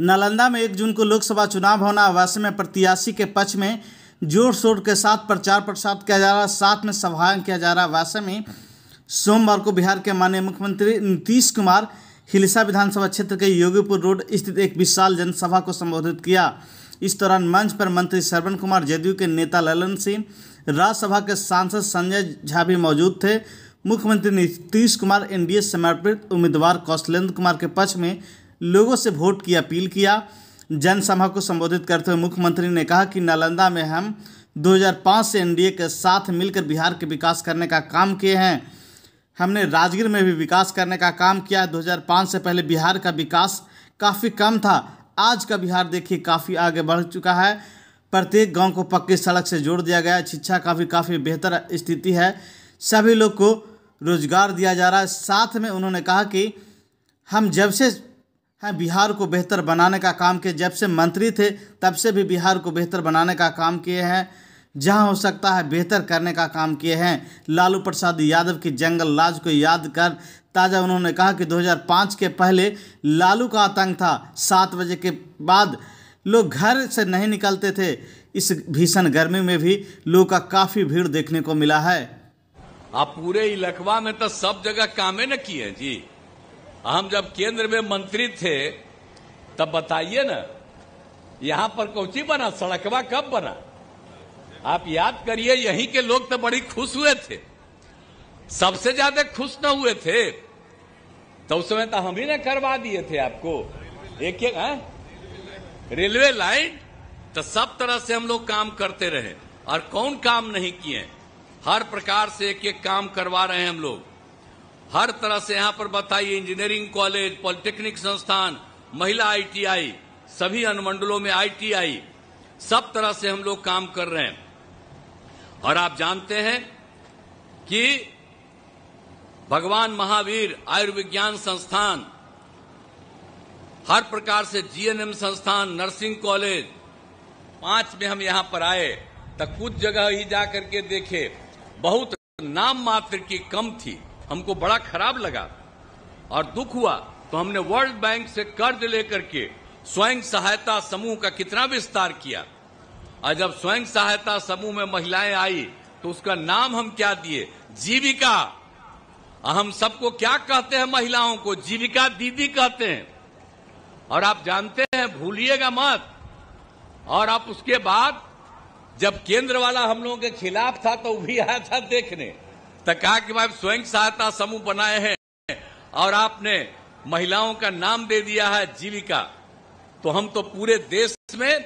नालंदा में एक जून को लोकसभा चुनाव होना वैसे में प्रत्याशी के पक्ष में जोर शोर के साथ प्रचार प्रसार किया जा रहा साथ में सभाएं किया जा रहा वैसे में सोमवार को बिहार के माननीय मुख्यमंत्री नीतीश कुमार हिलसा विधानसभा क्षेत्र के योगीपुर रोड स्थित एक विशाल जनसभा को संबोधित किया इस दौरान मंच पर मंत्री श्रवण कुमार जदयू के नेता ललन सिंह राज्यसभा के सांसद संजय झा भी मौजूद थे मुख्यमंत्री नीतीश कुमार एनडीए समर्पित उम्मीदवार कौशलेंद्र कुमार के पक्ष में लोगों से वोट की अपील किया जनसभा को संबोधित करते हुए मुख्यमंत्री ने कहा कि नालंदा में हम 2005 से एनडीए के साथ मिलकर बिहार के विकास करने का काम किए हैं हमने राजगीर में भी विकास करने का काम किया है 2005 से पहले बिहार का विकास काफ़ी कम था आज का बिहार देखिए काफ़ी आगे बढ़ चुका है प्रत्येक गांव को पक्की सड़क से जोड़ दिया गया है शिक्षा का भी काफ़ी बेहतर स्थिति है सभी लोग को रोजगार दिया जा रहा है साथ में उन्होंने कहा कि हम जब से हैं बिहार को बेहतर बनाने का काम किए जब से मंत्री थे तब से भी बिहार को बेहतर बनाने का काम किए हैं जहां हो सकता है बेहतर करने का काम किए हैं लालू प्रसाद यादव की जंगल लाज को याद कर ताज़ा उन्होंने कहा कि 2005 के पहले लालू का आतंक था सात बजे के बाद लोग घर से नहीं निकलते थे इस भीषण गर्मी में भी लोगों का काफ़ी भीड़ देखने को मिला है आप पूरे इलाकवा में तो सब जगह कामें न किए जी हम जब केंद्र में मंत्री थे तब बताइए ना यहां पर कौची बना सड़कवा कब बना आप याद करिए यहीं के लोग तो बड़ी खुश हुए थे सबसे ज्यादा खुश न हुए थे तो उस समय तो हम ही ने करवा दिए थे आपको एक एक रेलवे लाइन तो सब तरह से हम लोग काम करते रहे और कौन काम नहीं किए हर प्रकार से एक एक काम करवा रहे हैं हम लोग हर तरह से यहाँ पर बताइए इंजीनियरिंग कॉलेज पॉलिटेक्निक संस्थान महिला आईटीआई सभी अनुमंडलों में आईटीआई सब तरह से हम लोग काम कर रहे हैं और आप जानते हैं कि भगवान महावीर आयुर्विज्ञान संस्थान हर प्रकार से जीएनएम संस्थान नर्सिंग कॉलेज पांच में हम यहां पर आए तो कुछ जगह ही जाकर के देखे बहुत नाम मात्र की कम थी हमको बड़ा खराब लगा और दुख हुआ तो हमने वर्ल्ड बैंक से कर्ज लेकर के स्वयं सहायता समूह का कितना विस्तार किया और जब स्वयं सहायता समूह में महिलाएं आई तो उसका नाम हम क्या दिए जीविका हम सबको क्या कहते हैं महिलाओं को जीविका दीदी कहते हैं और आप जानते हैं भूलिएगा मत और आप उसके बाद जब केंद्र वाला हम लोगों के खिलाफ था तो भी आया था देखने तो कहा कि भाई स्वयं सहायता समूह बनाए हैं और आपने महिलाओं का नाम दे दिया है जीविका तो हम तो पूरे देश में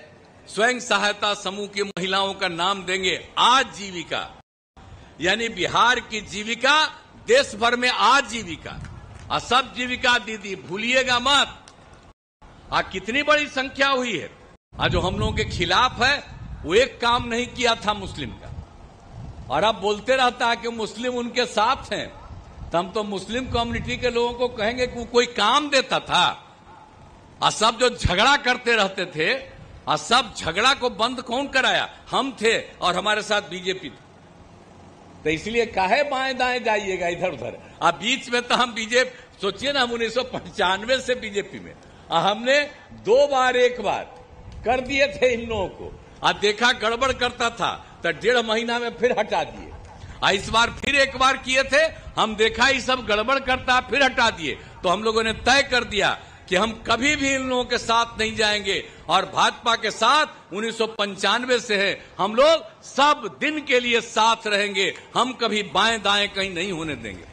स्वयं सहायता समूह की महिलाओं का नाम देंगे आज जीविका यानी बिहार की जीविका देश भर में आज जीविका और सब जीविका दीदी भूलिएगा मत आ कितनी बड़ी संख्या हुई है आज जो हम लोगों के खिलाफ है वो एक काम नहीं किया था मुस्लिम का और अब बोलते रहता है कि मुस्लिम उनके साथ हैं तो हम तो मुस्लिम कम्युनिटी के लोगों को कहेंगे कि वो कोई काम देता था और सब जो झगड़ा करते रहते थे और सब झगड़ा को बंद कौन कराया हम थे और हमारे साथ बीजेपी थी तो इसलिए काहे बाएं दाएं जाइएगा इधर उधर अब बीच में तो हम बीजेपी सोचिए ना हम उन्नीस से बीजेपी में हमने दो बार एक बार कर दिए थे इन लोगों को आ देखा गड़बड़ करता था तो डेढ़ महीना में फिर हटा दिए आ इस बार फिर एक बार किए थे हम देखा ही सब गड़बड़ करता फिर हटा दिए तो हम लोगों ने तय कर दिया कि हम कभी भी इन लोगों के साथ नहीं जाएंगे और भाजपा के साथ उन्नीस से है हम लोग सब दिन के लिए साथ रहेंगे हम कभी बाएं दाएं कहीं नहीं होने देंगे